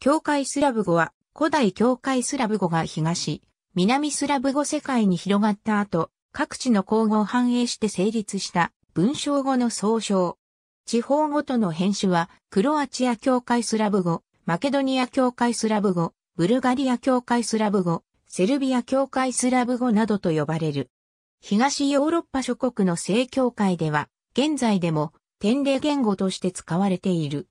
教会スラブ語は、古代教会スラブ語が東、南スラブ語世界に広がった後、各地の口語を反映して成立した文章語の総称。地方ごとの編種は、クロアチア教会スラブ語、マケドニア教会スラブ語、ブルガリア教会スラブ語、セルビア教会スラブ語などと呼ばれる。東ヨーロッパ諸国の正教会では、現在でも、典礼言語として使われている。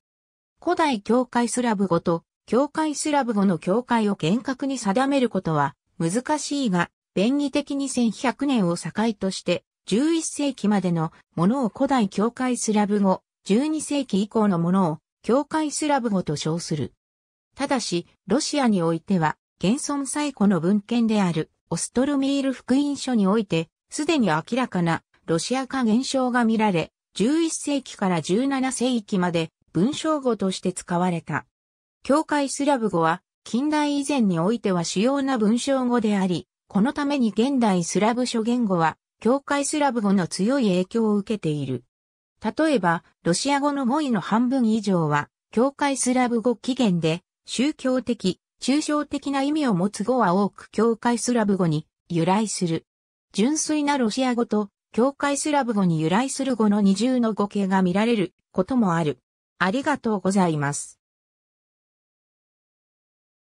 古代教会スラブ語と境界スラブ語の境界を厳格に定めることは難しいが、便宜的に1100年を境として、11世紀までのものを古代境界スラブ語、12世紀以降のものを境界スラブ語と称する。ただし、ロシアにおいては、現存最古の文献である、オストルミール福音書において、すでに明らかなロシア化現象が見られ、11世紀から17世紀まで文章語として使われた。教会スラブ語は、近代以前においては主要な文章語であり、このために現代スラブ諸言語は、教会スラブ語の強い影響を受けている。例えば、ロシア語の語彙の半分以上は、教会スラブ語起源で、宗教的、抽象的な意味を持つ語は多く教会スラブ語に由来する。純粋なロシア語と教会スラブ語に由来する語の二重の語形が見られることもある。ありがとうございます。